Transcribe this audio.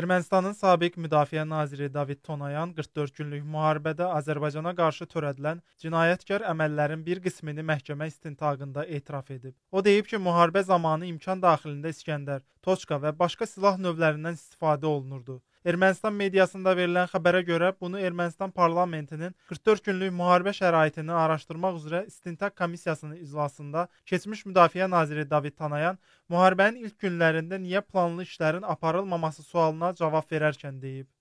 Ermənistanın sabiq müdafiə naziri David Tonayan 44 günlük müharibədə Azərbaycana qarşı törədilən cinayətkar əməllərin bir qismini məhkəmə istintaqında etiraf edib. O deyib ki, müharibə zamanı imkan daxilində İskəndər, Toçka və başqa silah növlərindən istifadə olunurdu. Ermənistan mediasında verilən xəbərə görə bunu Ermənistan parlamentinin 44 günlük müharibə şəraitini araşdırmaq üzrə istintaq komissiyasının iclasında keçmiş müdafiə naziri David Tanayan müharibənin ilk günlərində niyə planlı işlərin aparılmaması sualına cavab verərkən deyib.